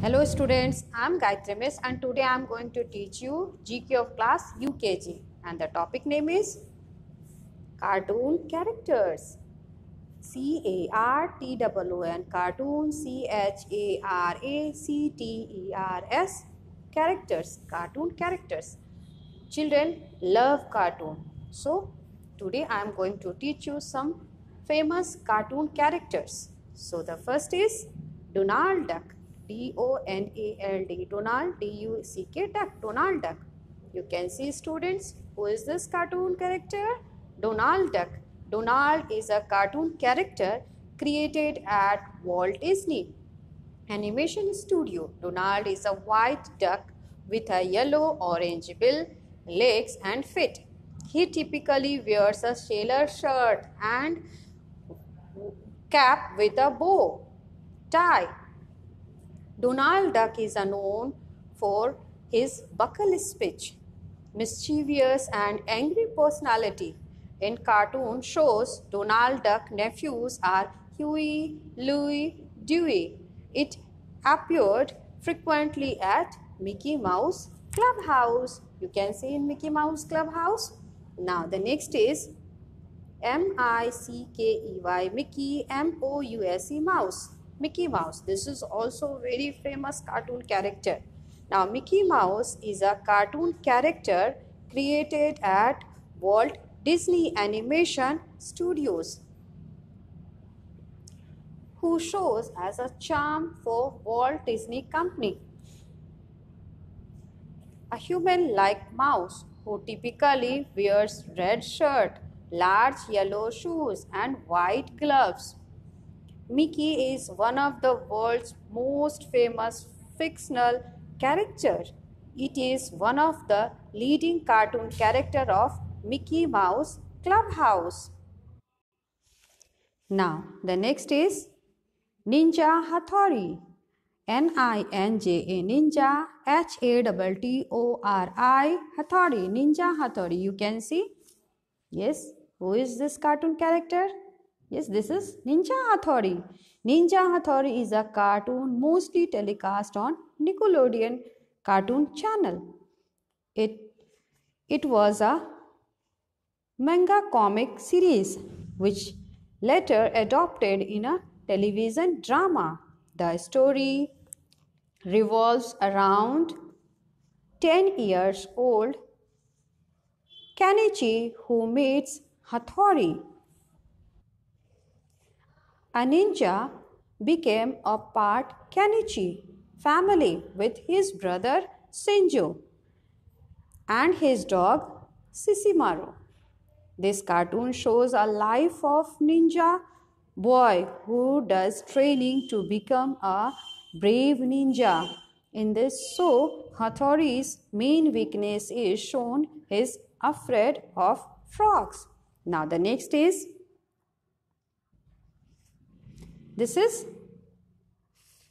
Hello students, I am Gayatri Miss and today I am going to teach you GK of class UKG and the topic name is Cartoon Characters. C-A-R-T-O-O-N Cartoon C-H-A-R-A-C-T-E-R-S Characters, Cartoon Characters. Children love cartoon. So today I am going to teach you some famous cartoon characters. So the first is Donald Duck. D O N A L D, Donald, D U C K, duck, Donald Duck. You can see students, who is this cartoon character? Donald Duck. Donald is a cartoon character created at Walt Disney Animation Studio. Donald is a white duck with a yellow-orange bill, legs and feet. He typically wears a sailor shirt and cap with a bow tie. Donald Duck is known for his buckle speech, mischievous and angry personality. In cartoon shows, Donald Duck nephews are Huey, Louie, Dewey. It appeared frequently at Mickey Mouse Clubhouse. You can see in Mickey Mouse Clubhouse. Now the next is M I C K E Y Mickey M O U S E Mouse. Mickey Mouse. This is also a very famous cartoon character. Now Mickey Mouse is a cartoon character created at Walt Disney Animation Studios who shows as a charm for Walt Disney Company. A human-like mouse who typically wears red shirt, large yellow shoes and white gloves Mickey is one of the world's most famous fictional characters. It is one of the leading cartoon character of Mickey Mouse Clubhouse. Now, the next is Ninja Hathori. N I N J A Ninja H A T T O R I Hathori Ninja Hathori. You can see, yes, who is this cartoon character? Yes, this is Ninja Hathori. Ninja Hathori is a cartoon mostly telecast on Nickelodeon cartoon channel. It, it was a manga comic series which later adopted in a television drama. The story revolves around 10 years old Kanichi who meets Hathori a ninja, became a part Kenichi family with his brother Senjo and his dog Sisimaru. This cartoon shows a life of ninja boy who does training to become a brave ninja. In this so Hattori's main weakness is shown his afraid of frogs. Now the next is this is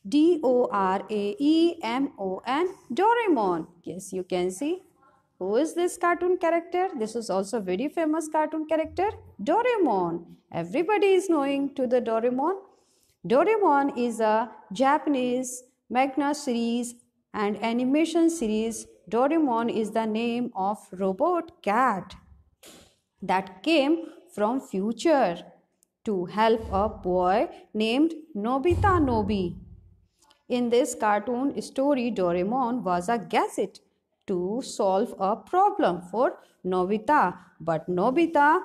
D O R A E M O N Doraemon. Yes, you can see. Who is this cartoon character? This is also very famous cartoon character, Doraemon. Everybody is knowing to the Doraemon. Doraemon is a Japanese manga series and animation series. Doraemon is the name of robot cat that came from future to help a boy named Nobita Nobi. In this cartoon story, Doraemon was a gadget to solve a problem for Nobita, but Nobita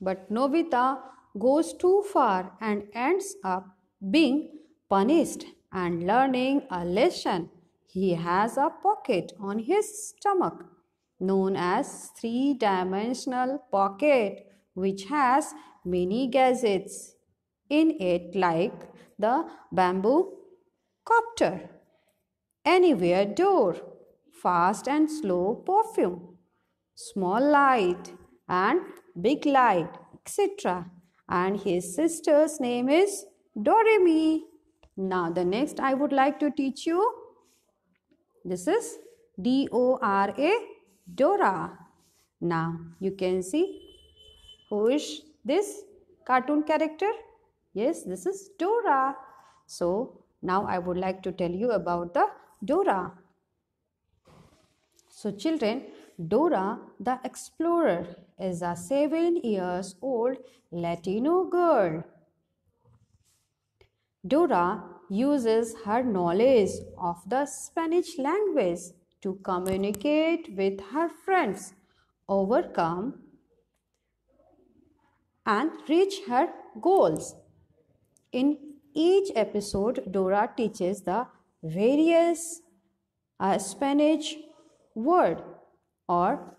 but Nobita goes too far and ends up being punished and learning a lesson. He has a pocket on his stomach known as three dimensional pocket which has many gadgets in it like the bamboo copter, anywhere door, fast and slow perfume, small light and big light, etc. And his sister's name is Doremi. Now the next I would like to teach you. This is D O R A Dora. Now you can see who is this cartoon character? Yes, this is Dora. So, now I would like to tell you about the Dora. So, children, Dora the Explorer is a seven years old Latino girl. Dora uses her knowledge of the Spanish language to communicate with her friends, overcome and reach her goals. In each episode, Dora teaches the various uh, Spanish word or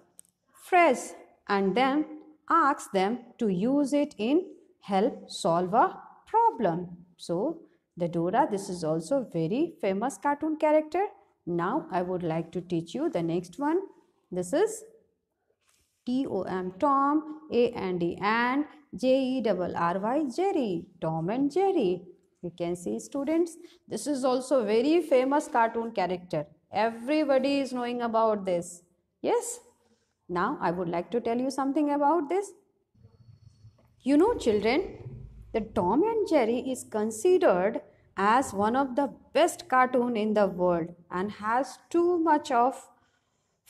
phrase and then asks them to use it in help solve a problem. So, the Dora, this is also very famous cartoon character. Now, I would like to teach you the next one. This is T O M Tom, A and D and J E double R Y Jerry, Tom and Jerry. You can see students, this is also very famous cartoon character. Everybody is knowing about this. Yes? Now I would like to tell you something about this. You know children, the Tom and Jerry is considered as one of the best cartoon in the world and has too much of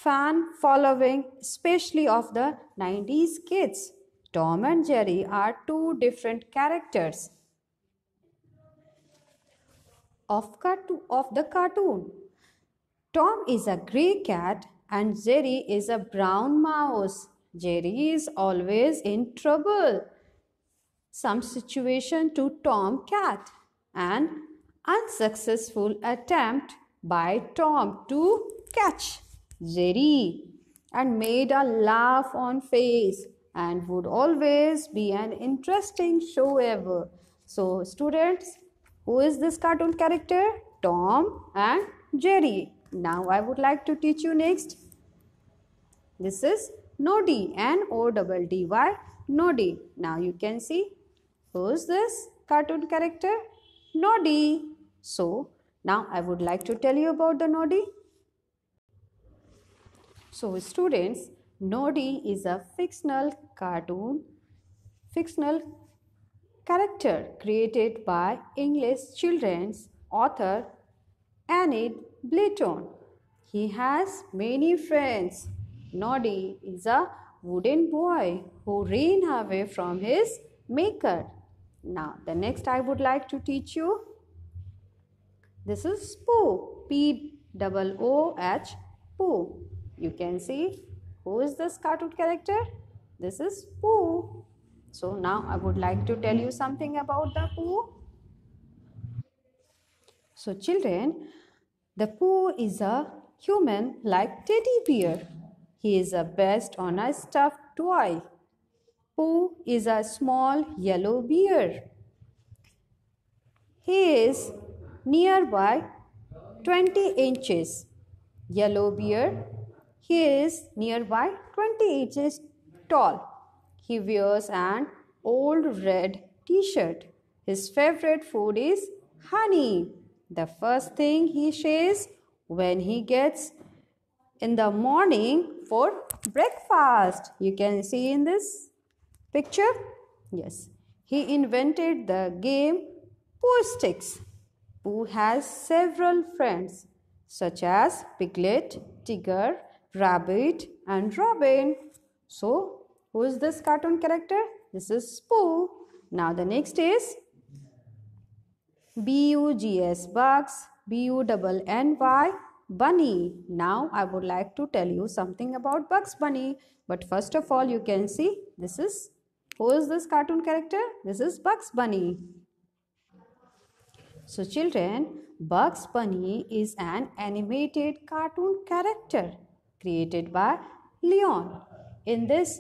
fan following, especially of the 90s kids. Tom and Jerry are two different characters of, of the cartoon. Tom is a grey cat and Jerry is a brown mouse. Jerry is always in trouble. Some situation to Tom cat. An unsuccessful attempt by Tom to catch Jerry and made a laugh on face and would always be an interesting show ever. So, students, who is this cartoon character? Tom and Jerry. Now, I would like to teach you next. This is Noddy and O double D Y Noddy. Now, you can see who is this cartoon character? Noddy. So, now I would like to tell you about the Noddy. So students, Noddy is a fictional cartoon, fictional character created by English children's author Enid Blyton. He has many friends. Noddy is a wooden boy who ran away from his maker. Now, the next I would like to teach you. This is Pooh. P double O H Pooh. You can see who is this cartoon character? This is Pooh. So now I would like to tell you something about the Pooh. So children, the Pooh is a human like teddy bear. He is a best on a stuffed toy. Pooh is a small yellow bear. He is nearby 20 inches. Yellow bear he is nearby 20 inches tall. He wears an old red t shirt. His favorite food is honey. The first thing he says when he gets in the morning for breakfast. You can see in this picture. Yes, he invented the game Pooh Sticks. Pooh has several friends such as Piglet, Tigger, rabbit and robin. So, who is this cartoon character? This is Spoo. Now, the next is B-U-G-S, bugs, B-U-N-N-Y, bunny. Now, I would like to tell you something about Bugs Bunny. But first of all, you can see this is, who is this cartoon character? This is Bugs Bunny. So, children, Bugs Bunny is an animated cartoon character created by Leon. In this,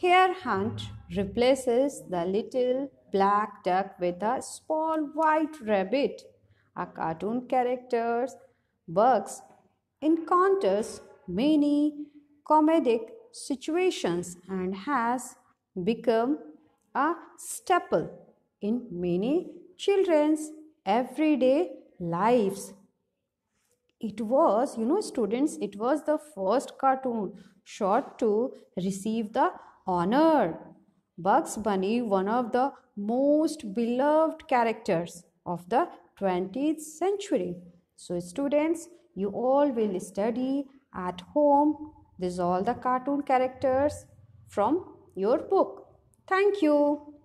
hare hunt replaces the little black duck with a small white rabbit. A cartoon characters, Bugs encounters many comedic situations and has become a staple in many children's everyday lives it was, you know, students, it was the first cartoon short to receive the honor. Bugs Bunny, one of the most beloved characters of the 20th century. So, students, you all will study at home. is all the cartoon characters from your book. Thank you.